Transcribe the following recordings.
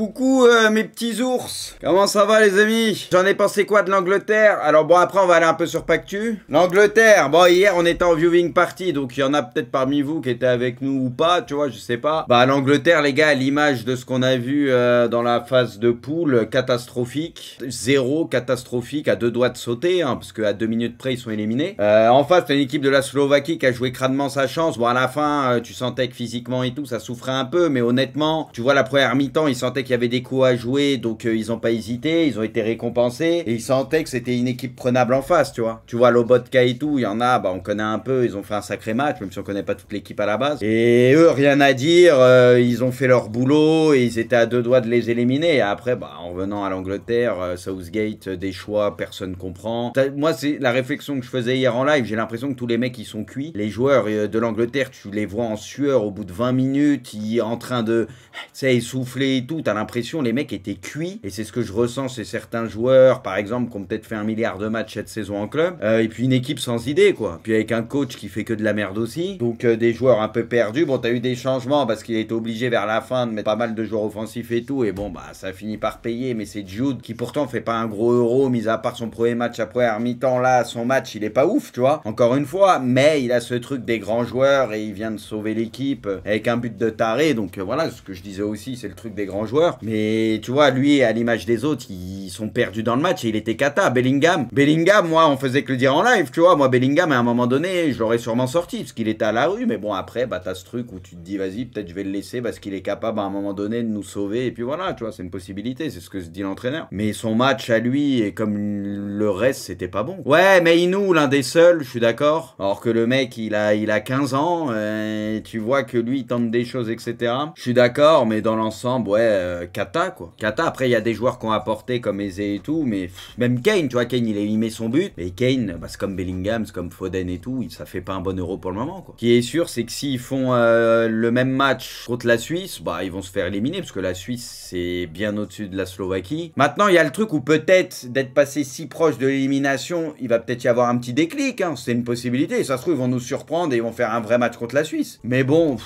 Coucou euh, mes petits ours Comment ça va les amis J'en ai pensé quoi de l'Angleterre Alors bon après on va aller un peu sur Pactu. L'Angleterre, bon hier on était en viewing party donc il y en a peut-être parmi vous qui étaient avec nous ou pas, tu vois je sais pas. Bah l'Angleterre les gars à l'image de ce qu'on a vu euh, dans la phase de poule, catastrophique. Zéro catastrophique à deux doigts de sauter hein, parce qu'à deux minutes près ils sont éliminés. Euh, en face une équipe de la Slovaquie qui a joué crânement sa chance. Bon à la fin tu sentais que physiquement et tout ça souffrait un peu mais honnêtement tu vois la première mi-temps ils sentaient il y avait des coups à jouer, donc euh, ils n'ont pas hésité, ils ont été récompensés, et ils sentaient que c'était une équipe prenable en face, tu vois. Tu vois, Lobotka et tout, il y en a, bah, on connaît un peu, ils ont fait un sacré match, même si on connaît pas toute l'équipe à la base. Et eux, rien à dire, euh, ils ont fait leur boulot, et ils étaient à deux doigts de les éliminer. après, bah, en revenant à l'Angleterre, euh, Southgate, des choix, personne comprend. Moi, c'est la réflexion que je faisais hier en live, j'ai l'impression que tous les mecs, ils sont cuits. Les joueurs de l'Angleterre, tu les vois en sueur au bout de 20 minutes, ils en train de, tu sais, essouffler et tout, l'impression les mecs étaient cuits, et c'est ce que je ressens chez certains joueurs, par exemple, qui ont peut-être fait un milliard de matchs cette saison en club, euh, et puis une équipe sans idée, quoi. Puis avec un coach qui fait que de la merde aussi, donc euh, des joueurs un peu perdus. Bon, t'as eu des changements parce qu'il a été obligé vers la fin de mettre pas mal de joueurs offensifs et tout, et bon, bah ça finit par payer, mais c'est Jude qui pourtant fait pas un gros euro, mis à part son premier match après mi-temps là, son match il est pas ouf, tu vois, encore une fois, mais il a ce truc des grands joueurs et il vient de sauver l'équipe euh, avec un but de taré, donc voilà, ce que je disais aussi, c'est le truc des grands joueurs. Mais tu vois, lui, à l'image des autres, ils sont perdus dans le match et il était cata. Bellingham, Bellingham, moi, on faisait que le dire en live, tu vois. Moi, Bellingham, à un moment donné, je l'aurais sûrement sorti parce qu'il était à la rue. Mais bon, après, bah, t'as ce truc où tu te dis, vas-y, peut-être je vais le laisser parce qu'il est capable à un moment donné de nous sauver. Et puis voilà, tu vois, c'est une possibilité. C'est ce que se dit l'entraîneur. Mais son match à lui, et comme le reste, c'était pas bon. Ouais, mais Inou, l'un des seuls, je suis d'accord. Alors que le mec, il a, il a 15 ans. Et euh, tu vois que lui, il tente des choses, etc. Je suis d'accord, mais dans l'ensemble, ouais. Euh, euh, Kata, quoi. Kata, après, il y a des joueurs qui ont apporté comme Eze et tout, mais même Kane, tu vois, Kane, il, a met son but. Mais Kane, bah, c'est comme Bellingham, c'est comme Foden et tout, ça fait pas un bon euro pour le moment, quoi. Ce qui est sûr, c'est que s'ils font euh, le même match contre la Suisse, bah, ils vont se faire éliminer, parce que la Suisse, c'est bien au-dessus de la Slovaquie. Maintenant, il y a le truc où peut-être, d'être passé si proche de l'élimination, il va peut-être y avoir un petit déclic, hein. C'est une possibilité. Et ça se trouve, ils vont nous surprendre et ils vont faire un vrai match contre la Suisse. Mais bon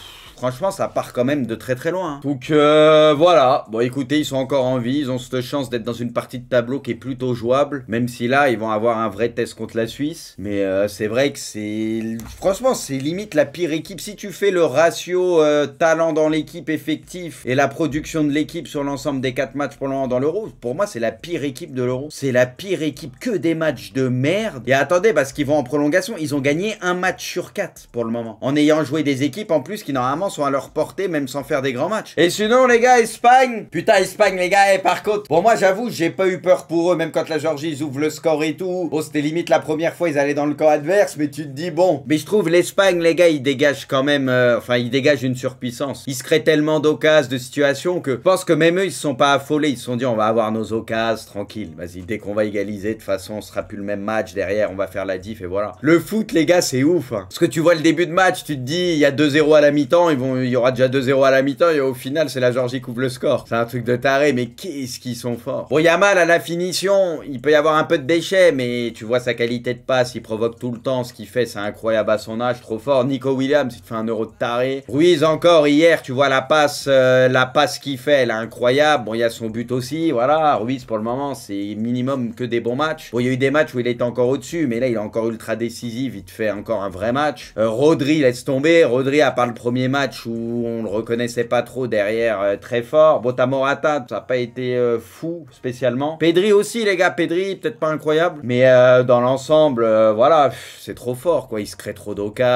franchement, ça part quand même de très très loin. Hein. Donc euh, voilà, bon écoutez, ils sont encore en vie, ils ont cette chance d'être dans une partie de tableau qui est plutôt jouable, même si là, ils vont avoir un vrai test contre la Suisse. Mais euh, c'est vrai que c'est... Franchement, c'est limite la pire équipe. Si tu fais le ratio euh, talent dans l'équipe effectif et la production de l'équipe sur l'ensemble des 4 matchs pour le moment dans l'Euro, pour moi, c'est la pire équipe de l'Euro. C'est la pire équipe que des matchs de merde. Et attendez, parce qu'ils vont en prolongation, ils ont gagné un match sur 4 pour le moment. En ayant joué des équipes en plus qui normalement sont à leur portée, même sans faire des grands matchs. Et sinon, les gars, Espagne Putain, Espagne, les gars, et par contre, bon, moi, j'avoue, j'ai pas eu peur pour eux, même quand la Georgie, ils ouvrent le score et tout. Bon, c'était limite la première fois, ils allaient dans le camp adverse, mais tu te dis, bon. Mais je trouve, l'Espagne, les gars, ils dégagent quand même, euh, enfin, ils dégagent une surpuissance. Ils se créent tellement d'occasions, de situations, que je pense que même eux, ils se sont pas affolés. Ils se sont dit, on va avoir nos occasions, tranquille. Vas-y, dès qu'on va égaliser, de toute façon, on sera plus le même match derrière, on va faire la diff, et voilà. Le foot, les gars, c'est ouf. Hein. Parce que tu vois le début de match, tu te dis, il y a 2-0 à la mi-temps, il y aura déjà 2-0 à la mi-temps et au final, c'est la Georgie qui coupe le score. C'est un truc de taré, mais qu'est-ce qu'ils sont forts. Bon, il y a mal à la finition, il peut y avoir un peu de déchets, mais tu vois sa qualité de passe, il provoque tout le temps, ce qu'il fait, c'est incroyable à son âge, trop fort. Nico Williams, il te fait un euro de taré. Ruiz encore hier, tu vois la passe, euh, la passe qu'il fait, elle est incroyable. Bon, il y a son but aussi, voilà. Ruiz pour le moment, c'est minimum que des bons matchs. Bon, il y a eu des matchs où il était encore au-dessus, mais là, il est encore ultra décisif, il te fait encore un vrai match. Euh, Rodri, laisse tomber. Rodri, à part le premier match, où on le reconnaissait pas trop derrière euh, très fort. Botamorata ça n'a pas été euh, fou spécialement. Pedri aussi, les gars, Pedri, peut-être pas incroyable, mais euh, dans l'ensemble, voilà, c'est trop fort, quoi. Il se crée trop d'occasions,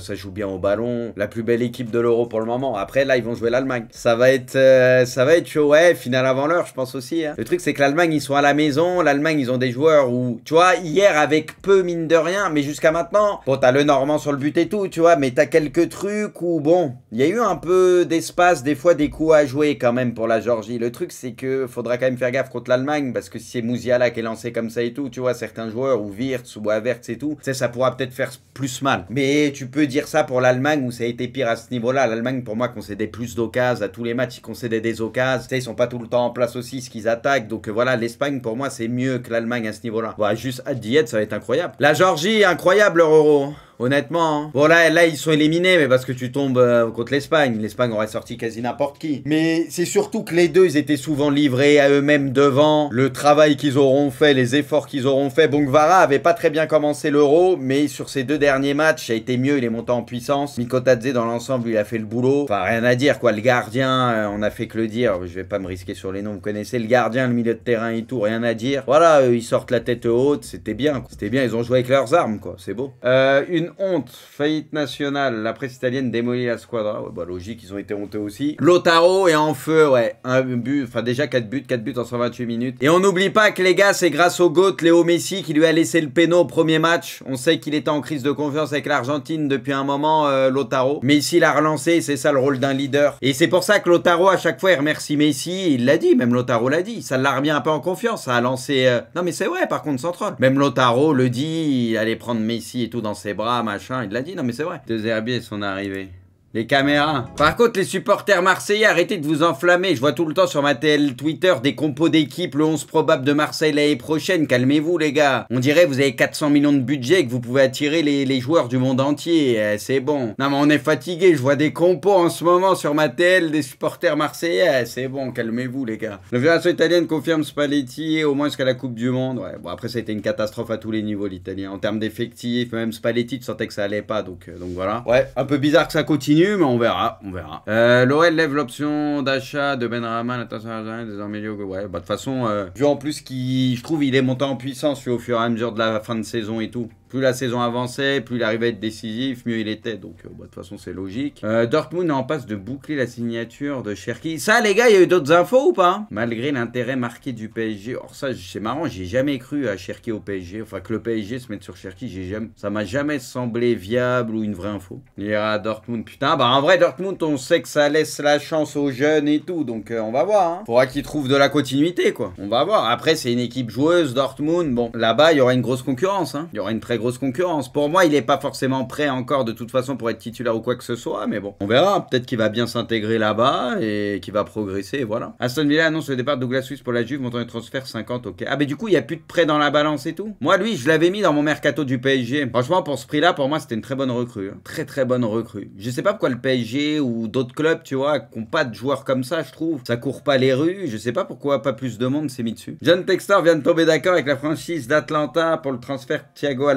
ça joue bien au ballon. La plus belle équipe de l'Euro pour le moment. Après, là, ils vont jouer l'Allemagne. Ça va être, ça va être chaud. Ouais, finale avant l'heure, je pense aussi. Hein. Le truc, c'est que l'Allemagne, ils sont à la maison. L'Allemagne, ils ont des joueurs où, tu vois, hier avec peu mine de rien, mais jusqu'à maintenant, bon, t'as le Normand sur le but et tout, tu vois, mais t'as quelques trucs où, bon, il y a eu un peu d'espace, des fois des coups à jouer quand même pour la Georgie. Le truc, c'est que faudra quand même faire gaffe contre l'Allemagne, parce que si c'est Mouziala qui est lancé comme ça et tout, tu vois, certains joueurs, ou Wirtz, ou Avertz et tout, ça pourra peut-être faire plus mal. Mais tu peux dire ça pour l'Allemagne, où ça a été pire à ce niveau-là. L'Allemagne, pour moi, concédait plus d'occases À tous les matchs, ils concédaient des occases. Tu sais, ils sont pas tout le temps en place aussi, ce qu'ils attaquent. Donc voilà, l'Espagne, pour moi, c'est mieux que l'Allemagne à ce niveau-là. Voilà, bah, juste à Diète, ça va être incroyable. La Georgie, incroyable leur euro honnêtement. voilà hein. Bon, là, ils sont éliminés, mais parce que tu tombes euh, contre l'Espagne. L'Espagne aurait sorti quasi n'importe qui. Mais c'est surtout que les deux, ils étaient souvent livrés à eux-mêmes devant. Le travail qu'ils auront fait, les efforts qu'ils auront fait. Bon, Guevara avait pas très bien commencé l'Euro, mais sur ses deux derniers matchs, ça a été mieux. Il est monté en puissance. Mikotadze, dans l'ensemble, il a fait le boulot. Enfin, rien à dire, quoi. Le gardien, euh, on a fait que le dire. Je vais pas me risquer sur les noms. Vous connaissez le gardien, le milieu de terrain et tout. Rien à dire. Voilà, euh, ils sortent la tête haute. C'était bien. C'était bien. Ils ont joué avec leurs armes, quoi. C'est beau. une honte. Faillite nationale. La presse italienne démolit la squadra. bah, logique, ils ont été honteux aussi. Lotaro est en feu, ouais. Un but, enfin déjà 4 buts, 4 buts en 128 minutes. Et on n'oublie pas que les gars, c'est grâce au GOAT, Léo Messi, qui lui a laissé le péno au premier match. On sait qu'il était en crise de confiance avec l'Argentine depuis un moment, euh, Lotaro. Messi l'a relancé, c'est ça le rôle d'un leader. Et c'est pour ça que Lotaro, à chaque fois, il remercie Messi. Il l'a dit, même Lotaro l'a dit. Ça l'a remis un peu en confiance. Ça a lancé... Euh, non mais c'est vrai, par contre, sans troll. Même Lotaro le dit, il allait prendre Messi et tout dans ses bras machin, il l'a dit, non mais c'est vrai. deux herbiers sont arrivés les caméras. Par contre, les supporters marseillais, arrêtez de vous enflammer. Je vois tout le temps sur ma TL Twitter des compos d'équipe, le 11 probable de Marseille l'année prochaine. Calmez-vous, les gars. On dirait que vous avez 400 millions de budget et que vous pouvez attirer les, joueurs du monde entier. Eh, c'est bon. Non, mais on est fatigué. Je vois des compos en ce moment sur ma TL des supporters marseillais. Eh, c'est bon, calmez-vous, les gars. Le violation italienne confirme Spalletti au moins jusqu'à la Coupe du Monde. Ouais, bon, après, ça a été une catastrophe à tous les niveaux, l'italien. En termes d'effectifs, même Spalletti, tu sentais que ça allait pas. Donc, euh, donc voilà. Ouais, un peu bizarre que ça continue mais on verra, on verra. Euh, L'OL lève l'option d'achat de Benrahma, Nathan désormais Ouais, bah de toute façon, euh, vu en plus qui, je trouve, il est monté en puissance au fur et à mesure de la fin de saison et tout. Plus la saison avançait, plus il arrivait à être décisif, mieux il était. Donc, euh, bah, de toute façon, c'est logique. Euh, Dortmund est en passe de boucler la signature de Cherki. Ça, les gars, il y a eu d'autres infos ou pas Malgré l'intérêt marqué du PSG. Or, ça, c'est marrant, j'ai jamais cru à Cherki au PSG. Enfin, que le PSG se mette sur Cherki, j'ai jamais... ça m'a jamais semblé viable ou une vraie info. Il ira à Dortmund. Putain, bah, en vrai, Dortmund, on sait que ça laisse la chance aux jeunes et tout. Donc, euh, on va voir. Hein. Faudra qu'ils trouvent de la continuité, quoi. On va voir. Après, c'est une équipe joueuse, Dortmund. Bon, là-bas, il y aura une grosse concurrence. Hein. Il y aura une très grosse concurrence. Pour moi, il n'est pas forcément prêt encore de toute façon pour être titulaire ou quoi que ce soit, mais bon, on verra. Peut-être qu'il va bien s'intégrer là-bas et qu'il va progresser, et voilà. Aston Villa annonce le départ de Douglas Suisse pour la Juve, montant les transfert 50, ok. Ah, mais du coup, il n'y a plus de prêt dans la balance et tout. Moi, lui, je l'avais mis dans mon mercato du PSG. Franchement, pour ce prix-là, pour moi, c'était une très bonne recrue. Hein. Très, très bonne recrue. Je sais pas pourquoi le PSG ou d'autres clubs, tu vois, qui n'ont pas de joueurs comme ça, je trouve. Ça court pas les rues. Je sais pas pourquoi pas plus de monde s'est mis dessus. John Textor vient de tomber d'accord avec la franchise d'Atlanta pour le transfert Thiago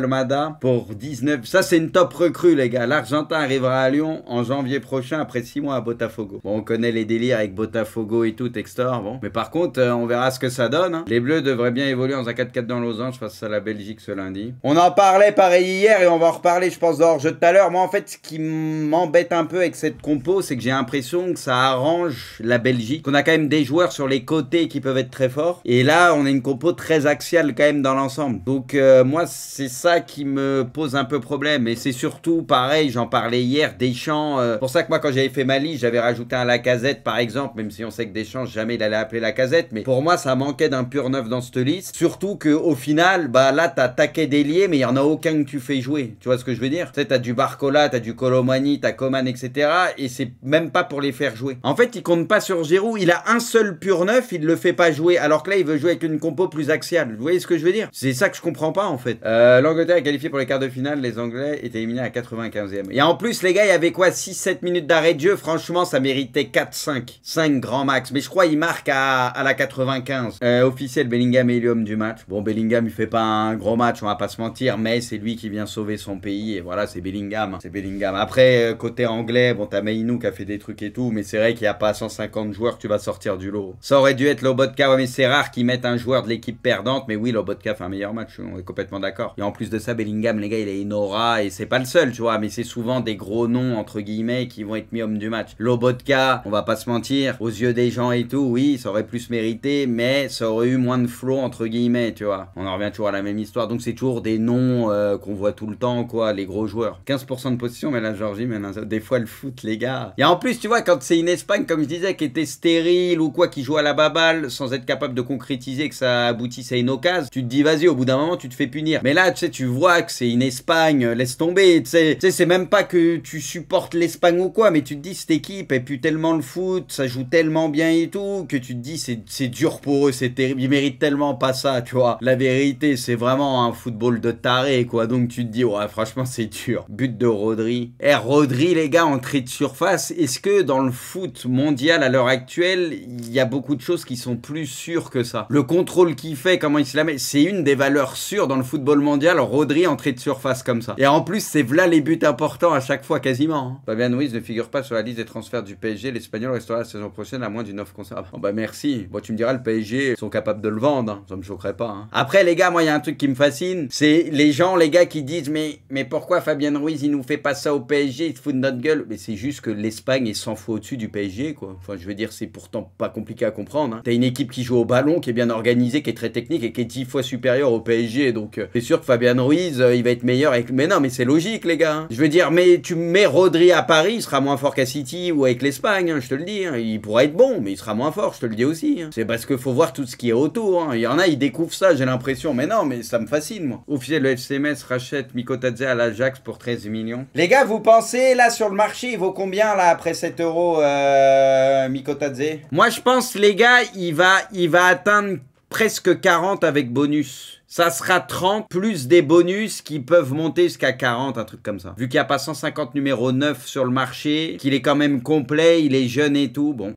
pour 19. Ça, c'est une top recrue, les gars. L'Argentin arrivera à Lyon en janvier prochain après 6 mois à Botafogo. Bon, on connaît les délires avec Botafogo et tout, Textor. Bon. Mais par contre, euh, on verra ce que ça donne. Hein. Les Bleus devraient bien évoluer en 4-4 dans Losange face à la Belgique ce lundi. On en parlait pareil hier et on va en reparler, je pense, dans le jeu tout à l'heure. Moi, en fait, ce qui m'embête un peu avec cette compo, c'est que j'ai l'impression que ça arrange la Belgique. Qu'on a quand même des joueurs sur les côtés qui peuvent être très forts. Et là, on a une compo très axiale quand même dans l'ensemble. Donc, euh, moi, c'est ça qui me pose un peu problème. Et c'est surtout pareil, j'en parlais hier, Deschamps. Euh, champs pour ça que moi, quand j'avais fait ma liste, j'avais rajouté un Lacazette par exemple, même si on sait que Deschamps jamais il allait appeler Casette Mais pour moi, ça manquait d'un pur neuf dans cette liste. Surtout que au final, bah là, t'as taqué des mais il y en a aucun que tu fais jouer. Tu vois ce que je veux dire Tu sais, t'as du Barcola, t'as du Colomani, t'as Coman, etc. Et c'est même pas pour les faire jouer. En fait, il compte pas sur Giroud. Il a un seul pur neuf, il le fait pas jouer. Alors que là, il veut jouer avec une compo plus axiale. Vous voyez ce que je veux dire C'est ça que je comprends pas en fait. Euh, l'Angleterre qualifié pour les quarts de finale, les Anglais étaient éliminés à 95e. Et en plus, les gars, il y avait quoi 6-7 minutes d'arrêt de jeu Franchement, ça méritait 4-5. 5 grands max. Mais je crois il marque à, la 95. Euh, officiel, Bellingham est l'homme du match. Bon, Bellingham, il fait pas un gros match, on va pas se mentir. Mais c'est lui qui vient sauver son pays. Et voilà, c'est Bellingham. Hein. C'est Bellingham. Après, euh, côté anglais, bon, t'as Maïnou qui a fait des trucs et tout. Mais c'est vrai qu'il n'y a pas 150 joueurs tu vas sortir du lot. Ça aurait dû être Lobotka. Ouais, mais c'est rare qu'ils mettent un joueur de l'équipe perdante. Mais oui, Lobotka fait un meilleur match. Hein, on est complètement d'accord. Et en plus de ça, Bellingham, les gars, il est une aura et c'est pas le seul, tu vois, mais c'est souvent des gros noms, entre guillemets, qui vont être mis homme du match. Lobotka, on va pas se mentir, aux yeux des gens et tout, oui, ça aurait plus mérité, mais ça aurait eu moins de flow, entre guillemets, tu vois. On en revient toujours à la même histoire, donc c'est toujours des noms euh, qu'on voit tout le temps, quoi, les gros joueurs. 15% de position, mais la Georgie, mais des fois le foot, les gars. Et en plus, tu vois, quand c'est une Espagne, comme je disais, qui était stérile ou quoi, qui joue à la baballe sans être capable de concrétiser que ça aboutisse à une occasion, tu te dis, vas-y, au bout d'un moment, tu te fais punir. Mais là, tu sais, tu vois que c'est une Espagne, euh, laisse tomber. Tu sais, c'est même pas que tu supportes l'Espagne ou quoi, mais tu te dis cette équipe et puis tellement le foot, ça joue tellement bien et tout, que tu te dis c'est dur pour eux, c'est terrible, ils méritent tellement pas ça, tu vois. La vérité, c'est vraiment un football de taré, quoi. Donc tu te dis, ouais, franchement, c'est dur. But de Rodri. Eh, Rodri, les gars, entrée de surface, est-ce que dans le foot mondial à l'heure actuelle, il y a beaucoup de choses qui sont plus sûres que ça Le contrôle qu'il fait, comment il se la met, c'est une des valeurs sûres dans le football mondial. Rodri entrée de surface comme ça. Et en plus, c'est là les buts importants à chaque fois quasiment. Hein. Fabien Ruiz ne figure pas sur la liste des transferts du PSG. L'Espagnol restera la saison prochaine à moins d'une offre conservée. Oh ah bah merci. moi tu me diras, le PSG sont capables de le vendre. Hein. Ça me choquerait pas. Hein. Après, les gars, moi, il y a un truc qui me fascine. C'est les gens, les gars qui disent, mais, mais pourquoi Fabien Ruiz, il nous fait pas ça au PSG Il se fout de notre gueule. Mais c'est juste que l'Espagne est 100 fois au-dessus du PSG, quoi. Enfin, je veux dire, c'est pourtant pas compliqué à comprendre. T'as une équipe qui joue au ballon, qui est bien organisée, qui est très technique et qui est 10 fois supérieure au PSG. Donc, euh, c'est sûr que Fabien Ruiz, euh, il va être meilleur. Avec... Mais non, mais c'est logique, les gars. Je veux dire, mais tu mets Rodri à Paris, il sera moins fort qu'à City ou avec l'Espagne, hein, je te le dis. Hein. Il pourra être bon, mais il sera moins fort, je te le dis aussi. Hein. C'est parce qu'il faut voir tout ce qui est autour. Il y en a, ils découvrent ça, j'ai l'impression. Mais non, mais ça me fascine, moi. Officiel, le FCMS rachète Mikotadze à l'Ajax pour 13 millions. Les gars, vous pensez, là, sur le marché, il vaut combien, là, après 7 euros, euh, Mikotadze Moi, je pense, les gars, il va, il va atteindre presque 40 avec bonus. Ça sera 30 plus des bonus qui peuvent monter jusqu'à 40, un truc comme ça. Vu qu'il n'y a pas 150 numéros 9 sur le marché, qu'il est quand même complet, il est jeune et tout, bon.